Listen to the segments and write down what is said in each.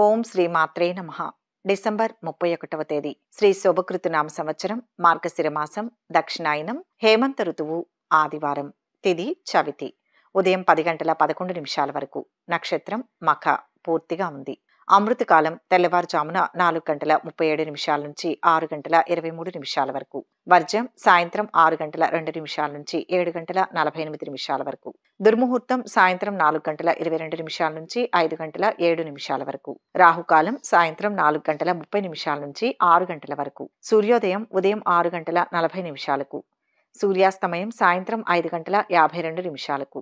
ఓం శ్రీ మాత్రే నమ డిసెంబర్ ముప్పై ఒకటవ తేదీ శ్రీ శుభకృతునామ సంవత్సరం మార్గశిర మాసం దక్షిణాయనం హేమంత ఋతువు ఆదివారం తిది చవితి ఉదయం పది గంటల పదకొండు నిమిషాల వరకు నక్షత్రం మఖ పూర్తిగా ఉంది అమృతకాలం తెల్లవారుజామున నాలుగు గంటల ముప్పై ఏడు నిమిషాల నుంచి ఆరు గంటల ఇరవై మూడు నిమిషాల వరకు వర్జం సాయంత్రం ఆరు గంటల రెండు నిమిషాల నుంచి ఏడు గంటల నలభై ఎనిమిది నిమిషాల వరకు దుర్ముహూర్తం సాయంత్రం నాలుగు గంటల ఇరవై రెండు నిమిషాల నుంచి ఐదు గంటల ఏడు నిమిషాల వరకు రాహుకాలం సాయంత్రం నాలుగు గంటల ముప్పై నిమిషాల నుంచి ఆరు గంటల వరకు సూర్యోదయం ఉదయం ఆరు గంటల నలభై నిమిషాలకు సూర్యాస్తమయం సాయంత్రం ఐదు గంటల యాభై రెండు నిమిషాలకు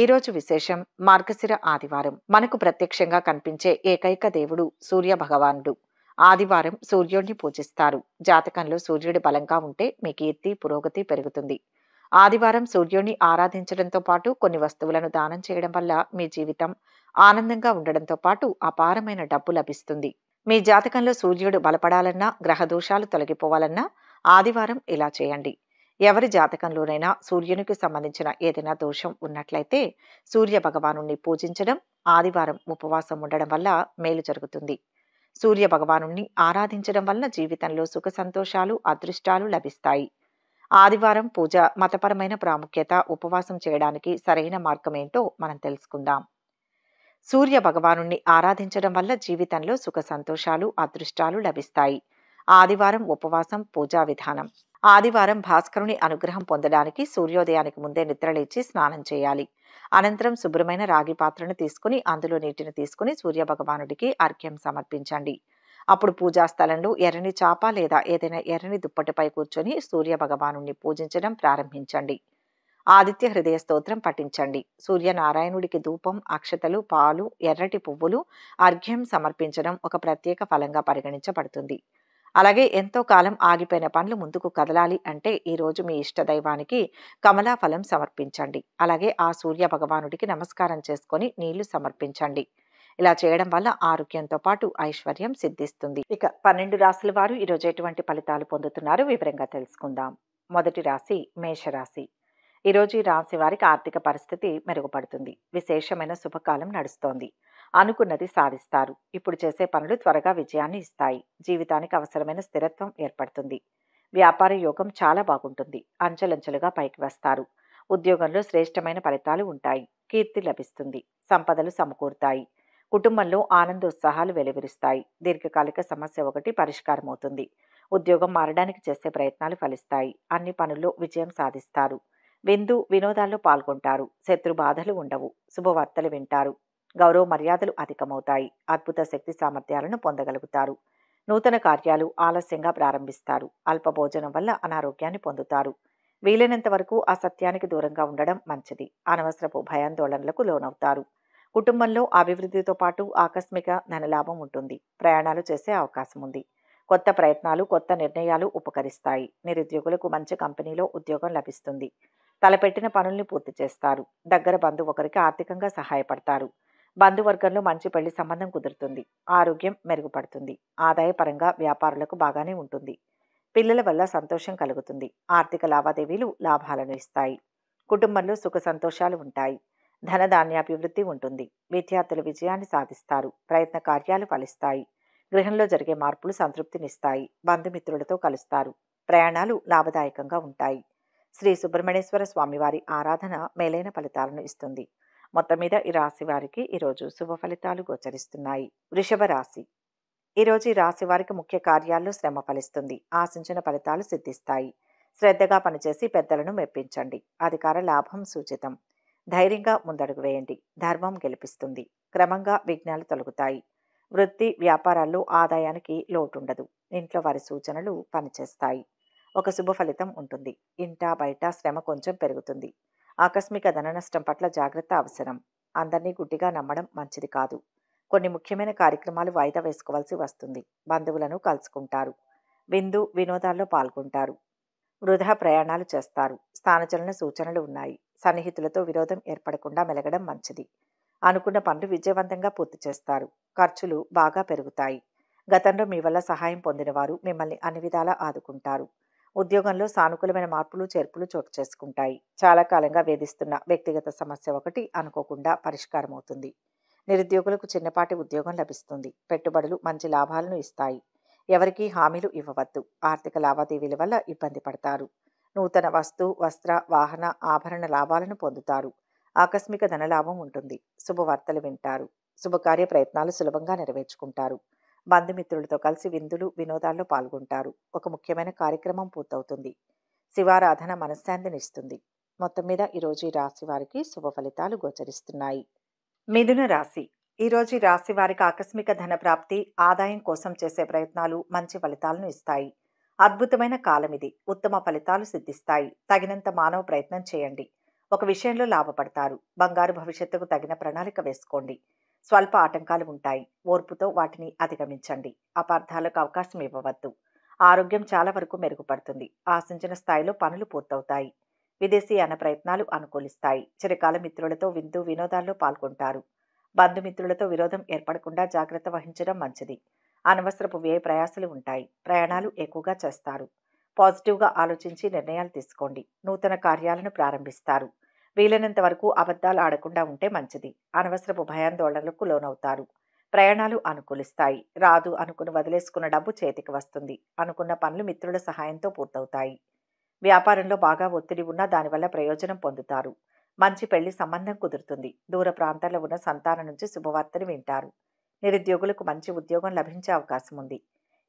ఈరోజు విశేషం మార్గశిర ఆదివారం మనకు ప్రత్యక్షంగా కనిపించే ఏకైక దేవుడు సూర్య భగవానుడు ఆదివారం సూర్యుడిని పూజిస్తారు జాతకంలో సూర్యుడు బలంగా ఉంటే మీ కీర్తి పురోగతి పెరుగుతుంది ఆదివారం సూర్యుడిని ఆరాధించడంతో పాటు కొన్ని వస్తువులను దానం చేయడం వల్ల మీ జీవితం ఆనందంగా ఉండడంతో పాటు అపారమైన డబ్బు లభిస్తుంది మీ జాతకంలో సూర్యుడు బలపడాలన్నా గ్రహదోషాలు తొలగిపోవాలన్నా ఆదివారం ఇలా చేయండి ఎవరి జాతకంలోనైనా సూర్యునికి సంబంధించిన ఏదైనా దోషం ఉన్నట్లయితే సూర్య భగవాను పూజించడం ఆదివారం ఉపవాసం ఉండడం వల్ల మేలు జరుగుతుంది సూర్య భగవాను ఆరాధించడం వలన జీవితంలో సుఖ సంతోషాలు అదృష్టాలు లభిస్తాయి ఆదివారం పూజ మతపరమైన ప్రాముఖ్యత ఉపవాసం చేయడానికి సరైన మార్గం ఏంటో మనం తెలుసుకుందాం సూర్య భగవాను ఆరాధించడం వల్ల జీవితంలో సుఖ సంతోషాలు అదృష్టాలు లభిస్తాయి ఆదివారం ఉపవాసం పూజా విధానం ఆదివారం భాస్కరుని అనుగ్రహం పొందడానికి సూర్యోదయానికి ముందే నిద్రలేచి స్నానం చేయాలి అనంతరం శుభ్రమైన రాగి పాత్రను తీసుకుని అందులో నీటిని తీసుకుని సూర్యభగవానుడికి అర్ఘ్యం సమర్పించండి అప్పుడు పూజా స్థలంలో ఎర్రని చాప లేదా ఏదైనా ఎర్రని దుప్పటిపై కూర్చొని సూర్యభగవాను పూజించడం ప్రారంభించండి ఆదిత్య హృదయ స్తోత్రం పఠించండి సూర్యనారాయణుడికి ధూపం అక్షతలు పాలు ఎర్రటి పువ్వులు అర్ఘ్యం సమర్పించడం ఒక ప్రత్యేక ఫలంగా పరిగణించబడుతుంది అలాగే ఎంతో కాలం ఆగిపోయిన పనులు ముందుకు కదలాలి అంటే ఈరోజు మీ ఇష్ట దైవానికి కమలాఫలం సమర్పించండి అలాగే ఆ సూర్య భగవానుడికి నమస్కారం చేసుకొని నీళ్లు సమర్పించండి ఇలా చేయడం వల్ల ఆరోగ్యంతో పాటు ఐశ్వర్యం సిద్ధిస్తుంది ఇక పన్నెండు రాశుల వారు ఈరోజు ఎటువంటి ఫలితాలు పొందుతున్నారో వివరంగా తెలుసుకుందాం మొదటి రాశి మేషరాశి ఈరోజు ఈ రాశి వారికి ఆర్థిక పరిస్థితి మెరుగుపడుతుంది విశేషమైన శుభకాలం నడుస్తోంది అనుకున్నది సాధిస్తారు ఇప్పుడు చేసే పనులు త్వరగా విజయాన్ని ఇస్తాయి జీవితానికి అవసరమైన స్థిరత్వం ఏర్పడుతుంది వ్యాపార యోగం చాలా బాగుంటుంది అంచెలంచెలుగా పైకి వస్తారు ఉద్యోగంలో శ్రేష్టమైన ఫలితాలు ఉంటాయి కీర్తి లభిస్తుంది సంపదలు సమకూరుతాయి కుటుంబంలో ఆనందోత్సాహాలు వెలువరిస్తాయి దీర్ఘకాలిక సమస్య ఒకటి పరిష్కారం అవుతుంది ఉద్యోగం మారడానికి చేసే ప్రయత్నాలు ఫలిస్తాయి అన్ని పనుల్లో విజయం సాధిస్తారు విందు వినోదాల్లో పాల్గొంటారు శత్రు బాధలు ఉండవు శుభవార్తలు వింటారు గౌరవ మర్యాదలు అధికమవుతాయి అద్భుత శక్తి సామర్థ్యాలను పొందగలుగుతారు నూతన కార్యాలు ఆలస్యంగా ప్రారంభిస్తారు అల్ప భోజనం వల్ల అనారోగ్యాన్ని పొందుతారు వీలైనంత వరకు అసత్యానికి దూరంగా ఉండడం మంచిది అనవసరపు భయాందోళనలకు లోనవుతారు కుటుంబంలో అభివృద్ధితో పాటు ఆకస్మిక ధనలాభం ఉంటుంది ప్రయాణాలు చేసే అవకాశం ఉంది కొత్త ప్రయత్నాలు కొత్త నిర్ణయాలు ఉపకరిస్తాయి నిరుద్యోగులకు మంచి కంపెనీలో ఉద్యోగం లభిస్తుంది తలపెట్టిన పనుల్ని పూర్తి చేస్తారు దగ్గర బంధు ఒకరికి ఆర్థికంగా సహాయపడతారు బంధువర్గంలో మంచి పెళ్లి సంబంధం కుదురుతుంది ఆరోగ్యం మెరుగుపడుతుంది ఆదాయపరంగా వ్యాపారులకు బాగానే ఉంటుంది పిల్లల వల్ల సంతోషం కలుగుతుంది ఆర్థిక లావాదేవీలు లాభాలను ఇస్తాయి కుటుంబంలో సుఖ సంతోషాలు ఉంటాయి ధనధాన్యాభివృద్ధి ఉంటుంది విద్యార్థులు విజయాన్ని సాధిస్తారు ప్రయత్న కార్యాలు ఫలిస్తాయి గృహంలో జరిగే మార్పులు సంతృప్తినిస్తాయి బంధుమిత్రులతో కలుస్తారు ప్రయాణాలు లాభదాయకంగా ఉంటాయి శ్రీ సుబ్రహ్మణ్యేశ్వర స్వామివారి ఆరాధన మేలైన ఫలితాలను ఇస్తుంది మొత్తం మీద ఈ రాశి వారికి ఈరోజు శుభ ఫలితాలు గోచరిస్తున్నాయి వృషభ రాశి ఈరోజు ఈ రాశి వారికి ముఖ్య కార్యాల్లో శ్రమ ఫలిస్తుంది ఆశించిన ఫలితాలు సిద్ధిస్తాయి శ్రద్ధగా పనిచేసి పెద్దలను మెప్పించండి అధికార లాభం సూచితం ధైర్యంగా ముందడుగు వేయండి ధర్మం గెలిపిస్తుంది క్రమంగా విఘ్నాలు తొలగుతాయి వృత్తి వ్యాపారాల్లో ఆదాయానికి లోటుండదు ఇంట్లో వారి సూచనలు పనిచేస్తాయి ఒక శుభ ఫలితం ఉంటుంది ఇంటా బయట శ్రమ కొంచెం పెరుగుతుంది ఆకస్మిక ధన నష్టం పట్ల జాగ్రత్త అవసరం అందరినీ గుడ్డిగా నమ్మడం మంచిది కాదు కొన్ని ముఖ్యమైన కార్యక్రమాలు వాయిదా వేసుకోవాల్సి వస్తుంది బంధువులను కలుసుకుంటారు విందు వినోదాల్లో పాల్గొంటారు వృధా ప్రయాణాలు చేస్తారు స్థానచలన సూచనలు ఉన్నాయి సన్నిహితులతో విరోధం ఏర్పడకుండా మెలగడం మంచిది అనుకున్న పనులు విజయవంతంగా పూర్తి చేస్తారు ఖర్చులు బాగా పెరుగుతాయి గతంలో మీ వల్ల సహాయం పొందినవారు మిమ్మల్ని అన్ని విధాలా ఆదుకుంటారు ఉద్యోగంలో సానుకూలమైన మార్పులు చేర్పులు చోటు చేసుకుంటాయి చాలా కాలంగా వేధిస్తున్న వ్యక్తిగత సమస్య ఒకటి అనుకోకుండా పరిష్కారం అవుతుంది నిరుద్యోగులకు చిన్నపాటి ఉద్యోగం లభిస్తుంది పెట్టుబడులు మంచి లాభాలను ఇస్తాయి ఎవరికీ హామీలు ఇవ్వవద్దు ఆర్థిక లావాదేవీల వల్ల ఇబ్బంది పడతారు నూతన వస్తు వస్త్ర వాహన ఆభరణ లాభాలను పొందుతారు ఆకస్మిక ధనలాభం ఉంటుంది శుభవార్తలు వింటారు శుభకార్య ప్రయత్నాలు సులభంగా నెరవేర్చుకుంటారు బంధుమిత్రులతో కలిసి విందులు వినోదాల్లో పాల్గొంటారు ఒక ముఖ్యమైన కార్యక్రమం పూర్తవుతుంది శివారాధన మనశ్శాంతినిస్తుంది మొత్తం మీద ఈరోజు ఈ రాశి వారికి శుభ ఫలితాలు గోచరిస్తున్నాయి మిథున రాశి ఈరోజు ఈ రాశి వారికి ఆకస్మిక ధన ప్రాప్తి ఆదాయం కోసం చేసే ప్రయత్నాలు మంచి ఫలితాలను ఇస్తాయి అద్భుతమైన కాలం ఇది ఉత్తమ ఫలితాలు సిద్ధిస్తాయి తగినంత మానవ ప్రయత్నం చేయండి ఒక విషయంలో లాభపడతారు బంగారు భవిష్యత్తుకు తగిన ప్రణాళిక వేసుకోండి స్వల్ప ఆటంకాలు ఉంటాయి ఓర్పుతో వాటిని అధిగమించండి అపార్థాలకు అవకాశం ఇవ్వవద్దు ఆరోగ్యం చాలా వరకు మెరుగుపడుతుంది ఆశించిన స్థాయిలో పనులు పూర్తవుతాయి విదేశీయాన ప్రయత్నాలు అనుకూలిస్తాయి చిరకాల మిత్రులతో విందు వినోదాల్లో పాల్గొంటారు బంధుమిత్రులతో విరోధం ఏర్పడకుండా జాగ్రత్త వహించడం మంచిది అనవసరపు వ్యయ ప్రయాసలు ఉంటాయి ప్రయాణాలు ఎక్కువగా చేస్తారు పాజిటివ్గా ఆలోచించి నిర్ణయాలు తీసుకోండి నూతన కార్యాలను ప్రారంభిస్తారు వీలైనంత వరకు అబద్ధాలు ఆడకుండా ఉంటే మంచిది అనవసరపు భయాందోళనలకు లోనవుతారు ప్రయాణాలు అనుకూలిస్తాయి రాదు అనుకుని వదిలేసుకున్న డబ్బు చేతికి వస్తుంది అనుకున్న పనులు మిత్రుల సహాయంతో పూర్తవుతాయి వ్యాపారంలో బాగా ఒత్తిడి ఉన్నా దానివల్ల ప్రయోజనం పొందుతారు మంచి పెళ్లి సంబంధం కుదురుతుంది దూర ప్రాంతాల్లో ఉన్న సంతానం నుంచి శుభవార్తలు వింటారు నిరుద్యోగులకు మంచి ఉద్యోగం లభించే అవకాశం ఉంది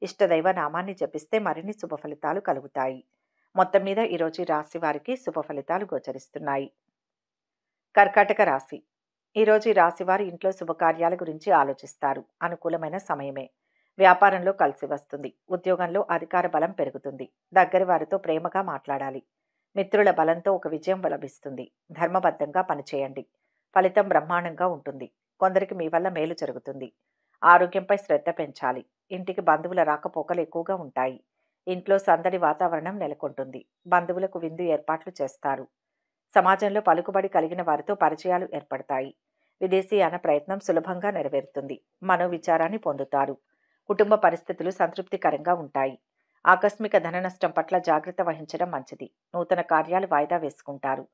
ఇష్టదైవ నామాన్ని జపిస్తే మరిన్ని శుభ ఫలితాలు కలుగుతాయి మొత్తం మీద ఈరోజు రాశి వారికి శుభ ఫలితాలు గోచరిస్తున్నాయి కర్కాటక రాశి ఈరోజు ఈ రాశివారు ఇంట్లో శుభకార్యాల గురించి ఆలోచిస్తారు అనుకూలమైన సమయమే వ్యాపారంలో కలిసి వస్తుంది ఉద్యోగంలో అధికార బలం పెరుగుతుంది దగ్గరి వారితో ప్రేమగా మాట్లాడాలి మిత్రుల బలంతో ఒక విజయం లభిస్తుంది ధర్మబద్ధంగా పనిచేయండి ఫలితం బ్రహ్మాండంగా ఉంటుంది కొందరికి మీ వల్ల మేలు జరుగుతుంది ఆరోగ్యంపై శ్రద్ధ పెంచాలి ఇంటికి బంధువుల రాకపోకలు ఎక్కువగా ఉంటాయి ఇంట్లో సందడి వాతావరణం నెలకొంటుంది బంధువులకు విందు ఏర్పాట్లు చేస్తారు సమాజంలో పలుకుబడి కలిగిన వారితో పరిచయాలు ఏర్పడతాయి విదేశీయాన ప్రయత్నం సులభంగా నెరవేరుతుంది మనోవిచారాన్ని పొందుతారు కుటుంబ పరిస్థితులు సంతృప్తికరంగా ఉంటాయి ఆకస్మిక ధన నష్టం పట్ల జాగ్రత్త వహించడం మంచిది నూతన కార్యాలు వాయిదా వేసుకుంటారు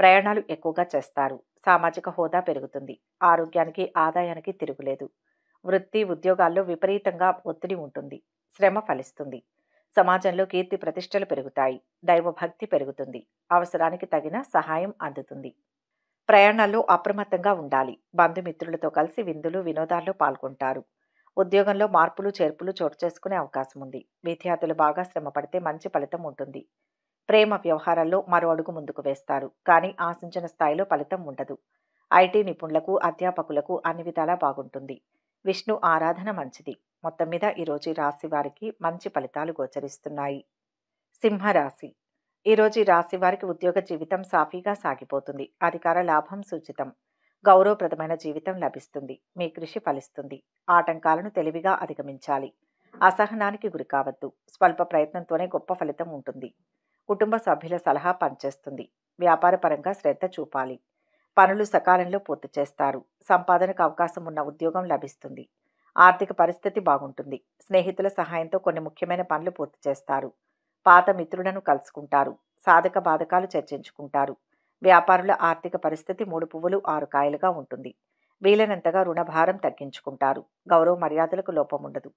ప్రయాణాలు ఎక్కువగా చేస్తారు సామాజిక హోదా పెరుగుతుంది ఆరోగ్యానికి ఆదాయానికి తిరుగులేదు వృత్తి ఉద్యోగాల్లో విపరీతంగా ఒత్తిడి ఉంటుంది శ్రమ ఫలిస్తుంది సమాజంలో కీర్తి ప్రతిష్టలు పెరుగుతాయి దైవభక్తి పెరుగుతుంది అవసరానికి తగిన సహాయం అందుతుంది ప్రయాణాల్లో అప్రమత్తంగా ఉండాలి బంధుమిత్రులతో కలిసి విందులు వినోదాల్లో పాల్గొంటారు ఉద్యోగంలో మార్పులు చేర్పులు చోటు చేసుకునే అవకాశం ఉంది విద్యార్థులు బాగా శ్రమ పడితే మంచి ఫలితం ఉంటుంది ప్రేమ వ్యవహారాల్లో మరో అడుగు ముందుకు వేస్తారు కానీ ఆశించిన స్థాయిలో ఫలితం ఉండదు ఐటీ నిపుణులకు అధ్యాపకులకు అన్ని విధాలా బాగుంటుంది విష్ణు ఆరాధన మంచిది మొత్తం మీద ఈరోజు రాశి వారికి మంచి ఫలితాలు గోచరిస్తున్నాయి సింహరాశి ఈరోజు రాశి వారికి ఉద్యోగ జీవితం సాఫీగా సాగిపోతుంది అధికార లాభం సూచితం గౌరవప్రదమైన జీవితం లభిస్తుంది మీ కృషి ఫలిస్తుంది ఆటంకాలను తెలివిగా అధిగమించాలి అసహనానికి గురి కావద్దు స్వల్ప ప్రయత్నంతోనే గొప్ప ఫలితం ఉంటుంది కుటుంబ సభ్యుల సలహా పనిచేస్తుంది వ్యాపారపరంగా శ్రద్ధ చూపాలి పనులు సకాలంలో పూర్తి చేస్తారు సంపాదనకు అవకాశం ఉన్న ఉద్యోగం లభిస్తుంది ఆర్థిక పరిస్థితి బాగుంటుంది స్నేహితుల సహాయంతో కొన్ని ముఖ్యమైన పనులు పూర్తి చేస్తారు పాత మిత్రులను కలుసుకుంటారు సాధక బాధకాలు చర్చించుకుంటారు వ్యాపారుల ఆర్థిక పరిస్థితి మూడు పువ్వులు ఆరు కాయలుగా ఉంటుంది వీలైనంతగా రుణభారం తగ్గించుకుంటారు గౌరవ మర్యాదలకు లోపం ఉండదు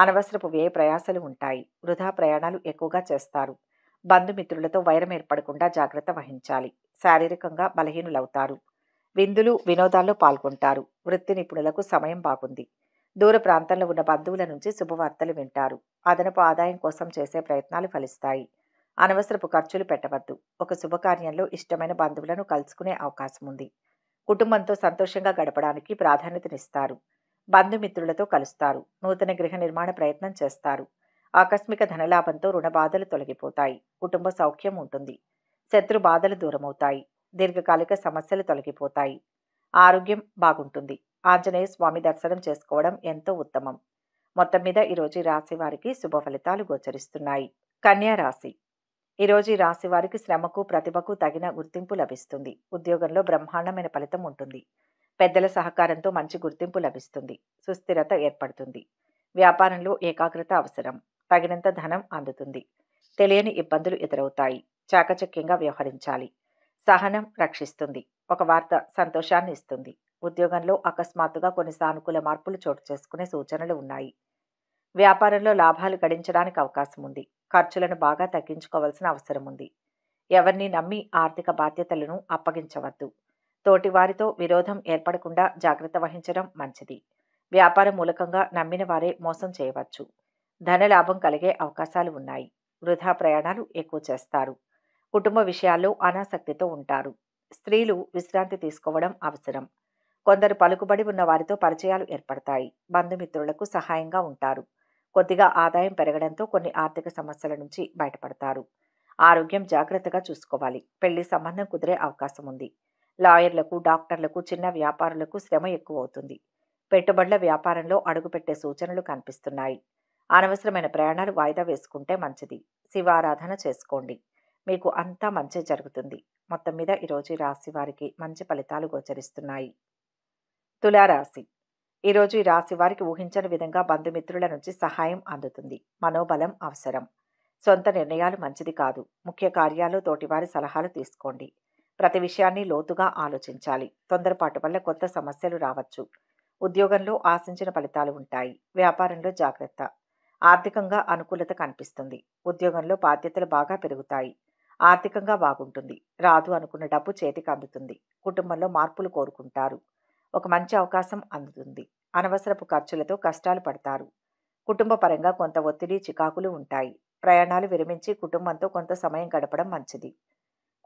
అనవసరపు వ్యయ ప్రయాసలు ఉంటాయి వృధా ప్రయాణాలు ఎక్కువగా చేస్తారు బంధుమిత్రులతో వైరం ఏర్పడకుండా జాగ్రత్త వహించాలి శారీరకంగా బలహీనులవుతారు విందులు వినోదాల్లో పాల్గొంటారు వృత్తి నిపుణులకు సమయం బాగుంది దూర ప్రాంతంలో ఉన్న బంధువుల నుంచి శుభవార్తలు వింటారు అదనపు ఆదాయం కోసం చేసే ప్రయత్నాలు ఫలిస్తాయి అనవసరపు ఖర్చులు పెట్టవద్దు ఒక శుభకార్యంలో ఇష్టమైన బంధువులను కలుసుకునే అవకాశం ఉంది కుటుంబంతో సంతోషంగా గడపడానికి ప్రాధాన్యతనిస్తారు బంధుమిత్రులతో కలుస్తారు నూతన గృహ నిర్మాణ ప్రయత్నం చేస్తారు ఆకస్మిక ధనలాభంతో రుణ బాధలు తొలగిపోతాయి కుటుంబ సౌఖ్యం ఉంటుంది శత్రు బాధలు దూరమవుతాయి దీర్ఘకాలిక సమస్యలు తొలగిపోతాయి ఆరోగ్యం బాగుంటుంది ఆంజనేయ స్వామి దర్శనం చేసుకోవడం ఎంతో ఉత్తమం మొత్తం మీద ఈరోజు రాశి వారికి శుభ ఫలితాలు గోచరిస్తున్నాయి కన్యా రాశి ఈరోజు రాశి వారికి శ్రమకు ప్రతిభకు తగిన గుర్తింపు లభిస్తుంది ఉద్యోగంలో బ్రహ్మాండమైన ఫలితం ఉంటుంది పెద్దల సహకారంతో మంచి గుర్తింపు లభిస్తుంది సుస్థిరత ఏర్పడుతుంది వ్యాపారంలో ఏకాగ్రత అవసరం తగినంత ధనం అందుతుంది తెలియని ఇబ్బందులు ఎదురవుతాయి చాకచక్యంగా వ్యవహరించాలి సహనం రక్షిస్తుంది ఒక వార్త సంతోషాన్ని ఇస్తుంది ఉద్యోగంలో అకస్మాత్తుగా కొన్ని సానుకూల మార్పులు చోటు చేసుకునే సూచనలు ఉన్నాయి వ్యాపారంలో లాభాలు గడించడానికి అవకాశం ఉంది ఖర్చులను బాగా తగ్గించుకోవాల్సిన అవసరం ఉంది ఎవరిని నమ్మి ఆర్థిక బాధ్యతలను అప్పగించవద్దు తోటివారితో విరోధం ఏర్పడకుండా జాగ్రత్త వహించడం మంచిది వ్యాపార మూలకంగా నమ్మిన వారే మోసం చేయవచ్చు ధనలాభం కలిగే అవకాశాలు ఉన్నాయి వృధా ప్రయాణాలు ఎక్కువ చేస్తారు కుటుంబ విషయాల్లో అనాసక్తితో ఉంటారు స్త్రీలు విశ్రాంతి తీసుకోవడం అవసరం కొందరు పలుకుబడి ఉన్న వారితో పరిచయాలు ఏర్పడతాయి బంధుమిత్రులకు సహాయంగా ఉంటారు కొద్దిగా ఆదాయం పెరగడంతో కొన్ని ఆర్థిక సమస్యల నుంచి బయటపడతారు ఆరోగ్యం జాగ్రత్తగా చూసుకోవాలి పెళ్లి సంబంధం కుదిరే అవకాశం ఉంది లాయర్లకు డాక్టర్లకు చిన్న వ్యాపారులకు శ్రమ ఎక్కువ అవుతుంది పెట్టుబడుల వ్యాపారంలో అడుగుపెట్టే సూచనలు కనిపిస్తున్నాయి అనవసరమైన ప్రయాణాలు వాయిదా వేసుకుంటే మంచిది శివారాధన చేసుకోండి మీకు అంతా మంచి జరుగుతుంది మొత్తం మీద ఈరోజు రాశి వారికి మంచి ఫలితాలు గోచరిస్తున్నాయి తులారాశి ఈరోజు ఈ రాశి వారికి ఊహించని విధంగా బంధుమిత్రుల నుంచి సహాయం అందుతుంది మనోబలం అవసరం సొంత నిర్ణయాలు మంచిది కాదు ముఖ్య కార్యాలు తోటివారి సలహాలు తీసుకోండి ప్రతి విషయాన్ని లోతుగా ఆలోచించాలి తొందరపాటు వల్ల కొత్త సమస్యలు రావచ్చు ఉద్యోగంలో ఆశించిన ఫలితాలు ఉంటాయి వ్యాపారంలో జాగ్రత్త ఆర్థికంగా అనుకూలత కనిపిస్తుంది ఉద్యోగంలో బాధ్యతలు బాగా పెరుగుతాయి ఆర్థికంగా బాగుంటుంది రాదు అనుకున్న డబ్బు చేతికి అందుతుంది కుటుంబంలో మార్పులు కోరుకుంటారు ఒక మంచి అవకాశం అందుతుంది అనవసరపు ఖర్చులతో కష్టాలు పడతారు కుటుంబ పరంగా కొంత ఒత్తిడి చికాకులు ఉంటాయి ప్రయాణాలు విరమించి కుటుంబంతో కొంత సమయం గడపడం మంచిది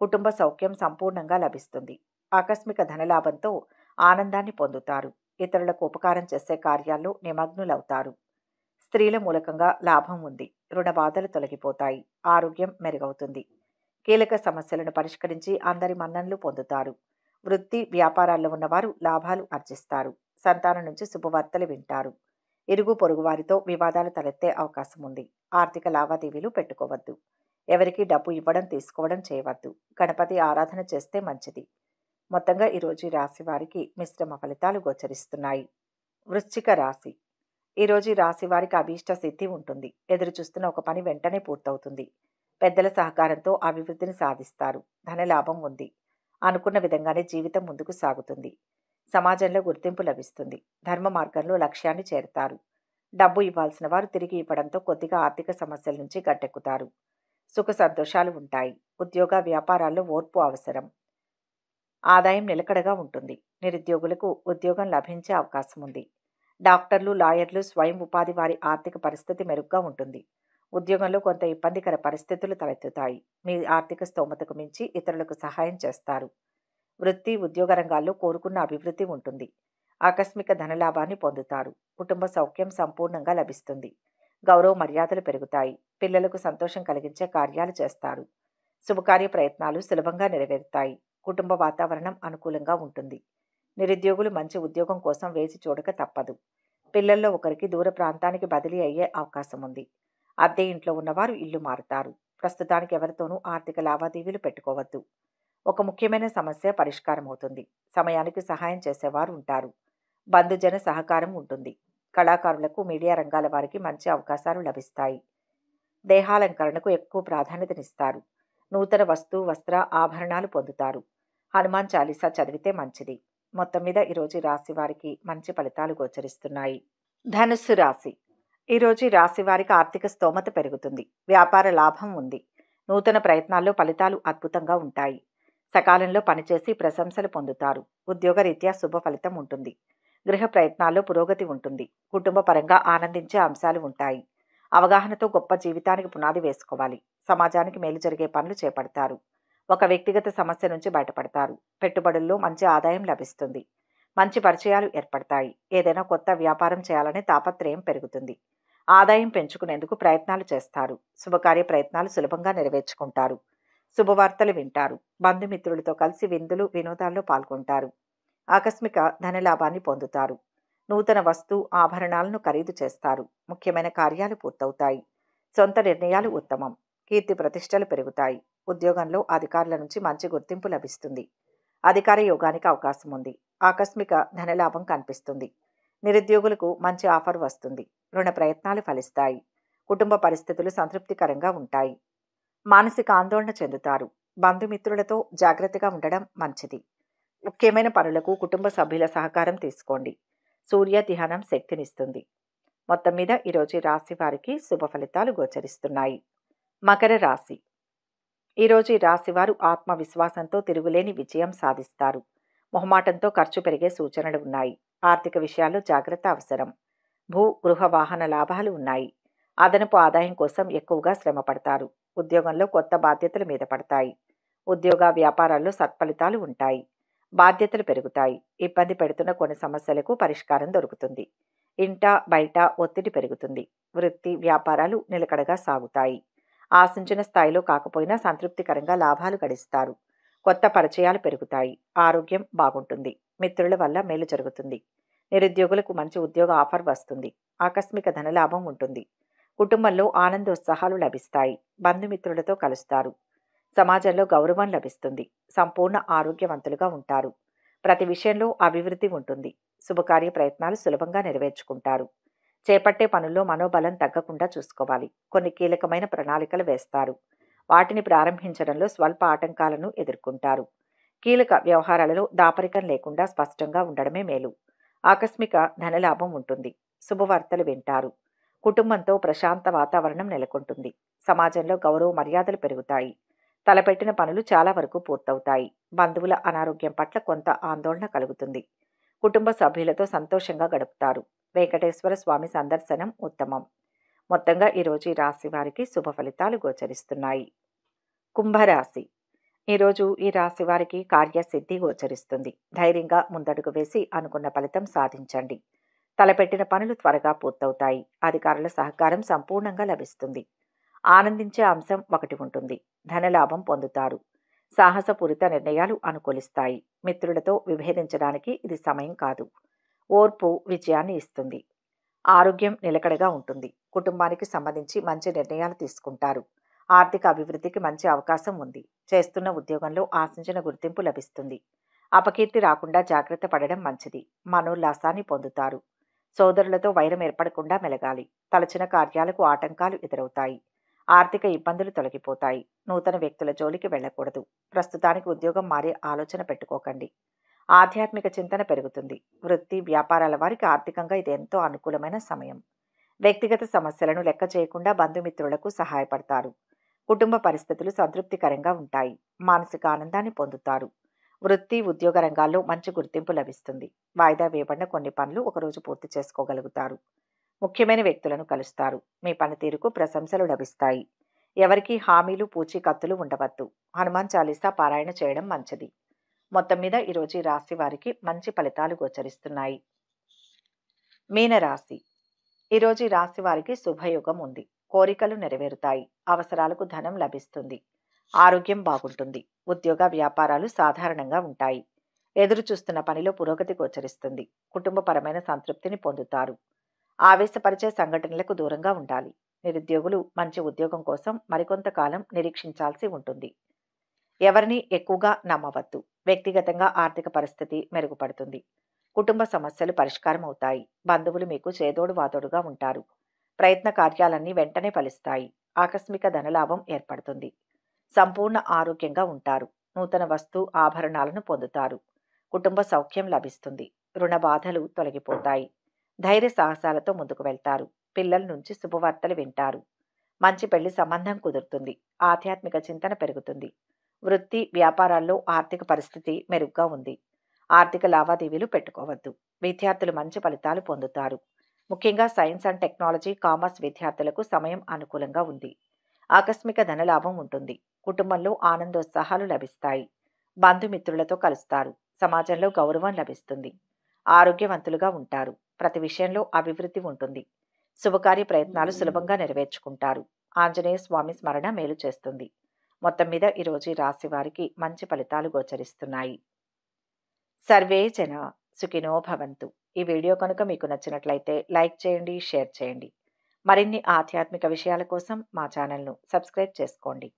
కుటుంబ సౌఖ్యం సంపూర్ణంగా లభిస్తుంది ఆకస్మిక ధనలాభంతో ఆనందాన్ని పొందుతారు ఇతరులకు ఉపకారం చేసే కార్యాల్లో నిమగ్నులవుతారు స్త్రీల మూలకంగా లాభం ఉంది రుణ బాధలు తొలగిపోతాయి ఆరోగ్యం మెరుగవుతుంది కీలక సమస్యలను పరిష్కరించి అందరి మన్ననలు పొందుతారు వృత్తి వ్యాపారాల్లో ఉన్నవారు లాభాలు ఆర్జిస్తారు సంతానం నుంచి శుభవార్తలు వింటారు ఇరుగు పొరుగు వారితో వివాదాలు తలెత్తే అవకాశం ఉంది ఆర్థిక లావాదేవీలు పెట్టుకోవద్దు ఎవరికి డబ్బు ఇవ్వడం తీసుకోవడం చేయవద్దు గణపతి ఆరాధన చేస్తే మంచిది మొత్తంగా ఈరోజు రాశి వారికి మిశ్రమ ఫలితాలు గోచరిస్తున్నాయి వృశ్చిక రాశి ఈరోజు రాశి వారికి అభీష్ట సిద్ధి ఉంటుంది ఎదురు చూస్తున్న ఒక పని వెంటనే పూర్తవుతుంది పెద్దల సహకారంతో అభివృద్ధిని సాధిస్తారు ధనలాభం ఉంది అనుకున్న విధంగానే జీవితం ముందుకు సాగుతుంది సమాజంలో గుర్తింపు లభిస్తుంది ధర్మ మార్గంలో లక్ష్యాన్ని చేరుతారు డబ్బు ఇవ్వాల్సిన వారు తిరిగి ఇవ్వడంతో కొద్దిగా ఆర్థిక సమస్యల నుంచి గట్టెక్కుతారు సుఖ సంతోషాలు ఉంటాయి ఉద్యోగ వ్యాపారాల్లో ఓర్పు అవసరం ఆదాయం నిలకడగా ఉంటుంది నిరుద్యోగులకు ఉద్యోగం లభించే అవకాశం ఉంది డాక్టర్లు లాయర్లు స్వయం ఉపాధి వారి ఆర్థిక పరిస్థితి మెరుగ్గా ఉంటుంది ఉద్యోగంలో కొంత ఇబ్బందికర పరిస్థితులు తలెత్తుతాయి మీ ఆర్థిక స్తోమతకు మించి ఇతరులకు సహాయం చేస్తారు వృత్తి ఉద్యోగ రంగాల్లో కోరుకున్న అభివృద్ధి ఉంటుంది ఆకస్మిక ధనలాభాన్ని పొందుతారు కుటుంబ సౌఖ్యం సంపూర్ణంగా లభిస్తుంది గౌరవ మర్యాదలు పెరుగుతాయి పిల్లలకు సంతోషం కలిగించే కార్యాలు చేస్తారు శుభకార్య ప్రయత్నాలు సులభంగా నెరవేరుతాయి కుటుంబ వాతావరణం అనుకూలంగా ఉంటుంది నిరుద్యోగులు మంచి ఉద్యోగం కోసం వేచి చూడక తప్పదు పిల్లల్లో ఒకరికి దూర ప్రాంతానికి బదిలీ అయ్యే అవకాశం ఉంది అద్దె ఇంట్లో ఉన్నవారు ఇల్లు మారుతారు ప్రస్తుతానికి ఎవరితోనూ ఆర్థిక లావాదేవీలు పెట్టుకోవద్దు ఒక ముఖ్యమైన సమస్య పరిష్కారం అవుతుంది సమయానికి సహాయం చేసేవారు ఉంటారు బంధుజన సహకారం ఉంటుంది కళాకారులకు మీడియా రంగాల వారికి మంచి అవకాశాలు లభిస్తాయి దేహాలంకరణకు ఎక్కువ ప్రాధాన్యతనిస్తారు నూతన వస్తు వస్త్ర ఆభరణాలు పొందుతారు హనుమాన్ చాలీసా చదివితే మంచిది మొత్తం మీద ఈరోజు రాశి వారికి మంచి ఫలితాలు గోచరిస్తున్నాయి ధనుస్సు రాశి ఈరోజు రాశి వారికి ఆర్థిక స్తోమత పెరుగుతుంది వ్యాపార లాభం ఉంది నూతన ప్రయత్నాల్లో ఫలితాలు అద్భుతంగా ఉంటాయి సకాలంలో పనిచేసి ప్రశంసలు పొందుతారు ఉద్యోగరీత్యా శుభ ఫలితం ఉంటుంది గృహ ప్రయత్నాల్లో పురోగతి ఉంటుంది కుటుంబ పరంగా ఆనందించే అంశాలు ఉంటాయి అవగాహనతో గొప్ప జీవితానికి పునాది వేసుకోవాలి సమాజానికి మేలు జరిగే పనులు చేపడతారు ఒక వ్యక్తిగత సమస్య నుంచి బయటపడతారు పెట్టుబడుల్లో మంచి ఆదాయం లభిస్తుంది మంచి పరిచయాలు ఏర్పడతాయి ఏదైనా కొత్త వ్యాపారం చేయాలనే తాపత్రయం పెరుగుతుంది ఆదాయం పెంచుకునేందుకు ప్రయత్నాలు చేస్తారు శుభకార్య ప్రయత్నాలు సులభంగా నెరవేర్చుకుంటారు శుభవార్తలు వింటారు బంధుమిత్రులతో కలిసి విందులు వినోదాల్లో పాల్గొంటారు ఆకస్మిక ధనలాభాన్ని పొందుతారు నూతన వస్తు ఆభరణాలను ఖరీదు చేస్తారు ముఖ్యమైన కార్యాలు పూర్తవుతాయి సొంత నిర్ణయాలు ఉత్తమం కీర్తి ప్రతిష్టలు పెరుగుతాయి ఉద్యోగంలో అధికారుల నుంచి మంచి గుర్తింపు లభిస్తుంది అధికార యోగానికి అవకాశం ఉంది ఆకస్మిక ధనలాభం కనిపిస్తుంది నిరుద్యోగులకు మంచి ఆఫర్ వస్తుంది రుణ ప్రయత్నాలు ఫలిస్తాయి కుటుంబ పరిస్థితులు సంతృప్తికరంగా ఉంటాయి మానసిక ఆందోళన చెందుతారు బంధుమిత్రులతో జాగ్రత్తగా ఉండడం మంచిది ముఖ్యమైన పనులకు కుటుంబ సభ్యుల సహకారం తీసుకోండి సూర్య ధ్యానం శక్తినిస్తుంది మొత్తం మీద ఈరోజు రాశి వారికి శుభ ఫలితాలు గోచరిస్తున్నాయి మకర రాశి ఈరోజు రాశివారు ఆత్మవిశ్వాసంతో తిరుగులేని విజయం సాధిస్తారు మొహమాటంతో ఖర్చు పెరిగే సూచనలు ఉన్నాయి ఆర్థిక విషయాల్లో జాగ్రత్త అవసరం భూ గృహ వాహన లాభాలు ఉన్నాయి అదనపు ఆదాయం కోసం ఎక్కువగా శ్రమ పడతారు ఉద్యోగంలో కొత్త బాధ్యతల మీద పడతాయి ఉద్యోగ వ్యాపారాల్లో సత్ఫలితాలు ఉంటాయి బాధ్యతలు పెరుగుతాయి ఇబ్బంది పెడుతున్న కొన్ని సమస్యలకు పరిష్కారం దొరుకుతుంది ఇంట బయట ఒత్తిడి పెరుగుతుంది వృత్తి వ్యాపారాలు నిలకడగా సాగుతాయి ఆశించిన స్థాయిలో కాకపోయినా సంతృప్తికరంగా లాభాలు గడిస్తారు కొత్త పరిచయాలు పెరుగుతాయి ఆరోగ్యం బాగుంటుంది మిత్రుల వల్ల మేలు జరుగుతుంది నిరుద్యోగులకు మంచి ఉద్యోగ ఆఫర్ వస్తుంది ఆకస్మిక ధనలాభం ఉంటుంది కుటుంబంలో ఆనందోత్సాహాలు లభిస్తాయి బంధుమిత్రులతో కలుస్తారు సమాజంలో గౌరవం లభిస్తుంది సంపూర్ణ ఆరోగ్యవంతులుగా ఉంటారు ప్రతి విషయంలో అభివృద్ధి ఉంటుంది శుభకార్య ప్రయత్నాలు సులభంగా నెరవేర్చుకుంటారు చేపట్టే పనుల్లో మనోబలం తగ్గకుండా చూసుకోవాలి కొన్ని కీలకమైన ప్రణాళికలు వేస్తారు వాటిని ప్రారంభించడంలో స్వల్ప ఆటంకాలను ఎదుర్కొంటారు కీలక వ్యవహారాలలో దాపరికం లేకుండా స్పష్టంగా ఉండడమే మేలు ఆకస్మిక ధనలాభం ఉంటుంది శుభవార్తలు వింటారు కుటుంబంతో ప్రశాంత వాతావరణం నెలకొంటుంది సమాజంలో గౌరవ మర్యాదలు పెరుగుతాయి తలపెట్టిన పనులు చాలా వరకు పూర్తవుతాయి బంధువుల అనారోగ్యం పట్ల కొంత ఆందోళన కలుగుతుంది కుటుంబ సభ్యులతో సంతోషంగా గడుపుతారు వెంకటేశ్వర స్వామి సందర్శనం ఉత్తమం మొత్తంగా ఈరోజు ఈ రాశి వారికి శుభ ఫలితాలు గోచరిస్తున్నాయి కుంభరాశి ఈరోజు ఈ రాశి వారికి కార్యసిద్ధి గోచరిస్తుంది ధైర్యంగా ముందడుగు వేసి అనుకున్న ఫలితం సాధించండి తలపెట్టిన పనులు త్వరగా పూర్తవుతాయి అధికారుల సహకారం సంపూర్ణంగా లభిస్తుంది ఆనందించే అంశం ఒకటి ఉంటుంది ధనలాభం పొందుతారు సాహసపూరిత నిర్ణయాలు అనుకూలిస్తాయి మిత్రులతో విభేదించడానికి ఇది సమయం కాదు ఓర్పు విజయాన్ని ఇస్తుంది ఆరోగ్యం నిలకడగా ఉంటుంది కుటుంబానికి సంబంధించి మంచి నిర్ణయాలు తీసుకుంటారు ఆర్థిక అభివృద్ధికి మంచి అవకాశం ఉంది చేస్తున్న ఉద్యోగంలో ఆశించిన గుర్తింపు లభిస్తుంది అపకీర్తి రాకుండా జాగ్రత్త పడడం మంచిది మనోల్లాసాన్ని పొందుతారు సోదరులతో వైరం ఏర్పడకుండా మెలగాలి తలచిన కార్యాలకు ఆటంకాలు ఎదురవుతాయి ఆర్థిక ఇబ్బందులు తొలగిపోతాయి నూతన వ్యక్తుల జోలికి వెళ్ళకూడదు ప్రస్తుతానికి ఉద్యోగం మారే ఆలోచన పెట్టుకోకండి ఆధ్యాత్మిక చింతన పెరుగుతుంది వృత్తి వ్యాపారాల వారికి ఆర్థికంగా ఇది ఎంతో అనుకూలమైన సమయం వ్యక్తిగత సమస్యలను లెక్క చేయకుండా బంధుమిత్రులకు సహాయపడతారు కుటుంబ పరిస్థితులు సంతృప్తికరంగా ఉంటాయి మానసిక ఆనందాన్ని పొందుతారు వృత్తి ఉద్యోగ రంగాల్లో మంచి గుర్తింపు లభిస్తుంది వాయిదా వేయబడిన కొన్ని పనులు ఒకరోజు పూర్తి చేసుకోగలుగుతారు ముఖ్యమైన వ్యక్తులను కలుస్తారు మీ పనితీరుకు ప్రశంసలు లభిస్తాయి ఎవరికీ హామీలు పూచీకత్తులు ఉండవద్దు హనుమాన్ చాలీసా పారాయణ చేయడం మంచిది మొత్తం మీద ఈరోజు రాశి వారికి మంచి ఫలితాలు గోచరిస్తున్నాయి మీనరాశి ఈరోజు ఈ రాశి వారికి శుభయోగం ఉంది కోరికలు నెరవేరుతాయి అవసరాలకు ధనం లభిస్తుంది ఆరోగ్యం బాగుంటుంది ఉద్యోగ వ్యాపారాలు సాధారణంగా ఉంటాయి ఎదురు చూస్తున్న పనిలో పురోగతి గోచరిస్తుంది కుటుంబపరమైన సంతృప్తిని పొందుతారు ఆవేశపరిచే సంఘటనలకు దూరంగా ఉండాలి నిరుద్యోగులు మంచి ఉద్యోగం కోసం మరికొంతకాలం నిరీక్షించాల్సి ఉంటుంది ఎవరిని ఎక్కువగా నమ్మవద్దు వ్యక్తిగతంగా ఆర్థిక పరిస్థితి మెరుగుపడుతుంది కుటుంబ సమస్యలు పరిష్కారం అవుతాయి బంధువులు మీకు చేదోడు వాదోడుగా ఉంటారు ప్రయత్న కార్యాలన్నీ వెంటనే ఫలిస్తాయి ఆకస్మిక ధనలాభం ఏర్పడుతుంది సంపూర్ణ ఆరోగ్యంగా ఉంటారు నూతన వస్తు ఆభరణాలను పొందుతారు కుటుంబ సౌఖ్యం లభిస్తుంది రుణ బాధలు తొలగిపోతాయి ధైర్య సాహసాలతో ముందుకు వెళ్తారు పిల్లల నుంచి శుభవార్తలు వింటారు మంచి పెళ్లి సంబంధం కుదురుతుంది ఆధ్యాత్మిక చింతన పెరుగుతుంది వృత్తి వ్యాపారాల్లో ఆర్థిక పరిస్థితి మెరుగ్గా ఉంది ఆర్థిక లావాదేవీలు పెట్టుకోవద్దు విద్యార్థులు మంచి ఫలితాలు పొందుతారు ముఖ్యంగా సైన్స్ అండ్ టెక్నాలజీ కామర్స్ విద్యార్థులకు సమయం అనుకూలంగా ఉంది ఆకస్మిక ధనలాభం ఉంటుంది కుటుంబంలో ఆనందోత్సాహాలు లభిస్తాయి బంధుమిత్రులతో కలుస్తారు సమాజంలో గౌరవం లభిస్తుంది ఆరోగ్యవంతులుగా ఉంటారు ప్రతి విషయంలో అభివృద్ధి ఉంటుంది శుభకార్య ప్రయత్నాలు సులభంగా నెరవేర్చుకుంటారు ఆంజనేయ స్వామి స్మరణ మేలు చేస్తుంది మొత్తం మీద ఈరోజు రాశివారికి రాశి వారికి మంచి ఫలితాలు గోచరిస్తున్నాయి సర్వే జన సుఖినో భవంతు ఈ వీడియో కనుక మీకు నచ్చినట్లయితే లైక్ చేయండి షేర్ చేయండి మరిన్ని ఆధ్యాత్మిక విషయాల కోసం మా ఛానల్ను సబ్స్క్రైబ్ చేసుకోండి